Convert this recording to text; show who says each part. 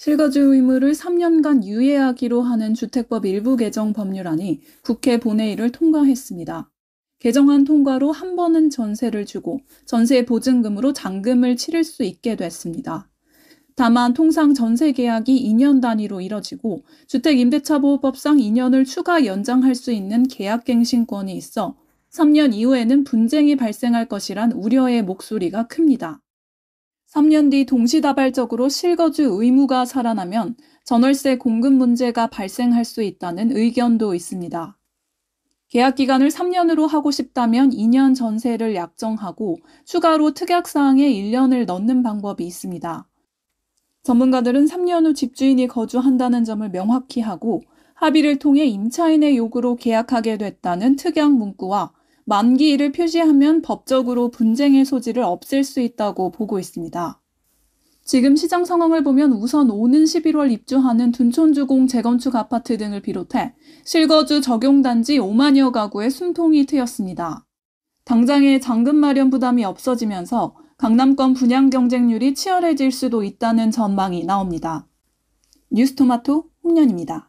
Speaker 1: 실거주 의무를 3년간 유예하기로 하는 주택법 일부 개정 법률안이 국회 본회의를 통과했습니다. 개정안 통과로 한 번은 전세를 주고 전세 보증금으로 잔금을 치를 수 있게 됐습니다. 다만 통상 전세 계약이 2년 단위로 이뤄지고 주택임대차보호법상 2년을 추가 연장할 수 있는 계약갱신권이 있어 3년 이후에는 분쟁이 발생할 것이란 우려의 목소리가 큽니다. 3년 뒤 동시다발적으로 실거주 의무가 살아나면 전월세 공급 문제가 발생할 수 있다는 의견도 있습니다. 계약 기간을 3년으로 하고 싶다면 2년 전세를 약정하고 추가로 특약사항에 1년을 넣는 방법이 있습니다. 전문가들은 3년 후 집주인이 거주한다는 점을 명확히 하고 합의를 통해 임차인의 요구로 계약하게 됐다는 특약 문구와 만기일을 표시하면 법적으로 분쟁의 소지를 없앨 수 있다고 보고 있습니다. 지금 시장 상황을 보면 우선 오는 11월 입주하는 둔촌주공 재건축 아파트 등을 비롯해 실거주 적용단지 5만여 가구의 숨통이 트였습니다. 당장의 잔금 마련 부담이 없어지면서 강남권 분양 경쟁률이 치열해질 수도 있다는 전망이 나옵니다. 뉴스토마토 홍련입니다.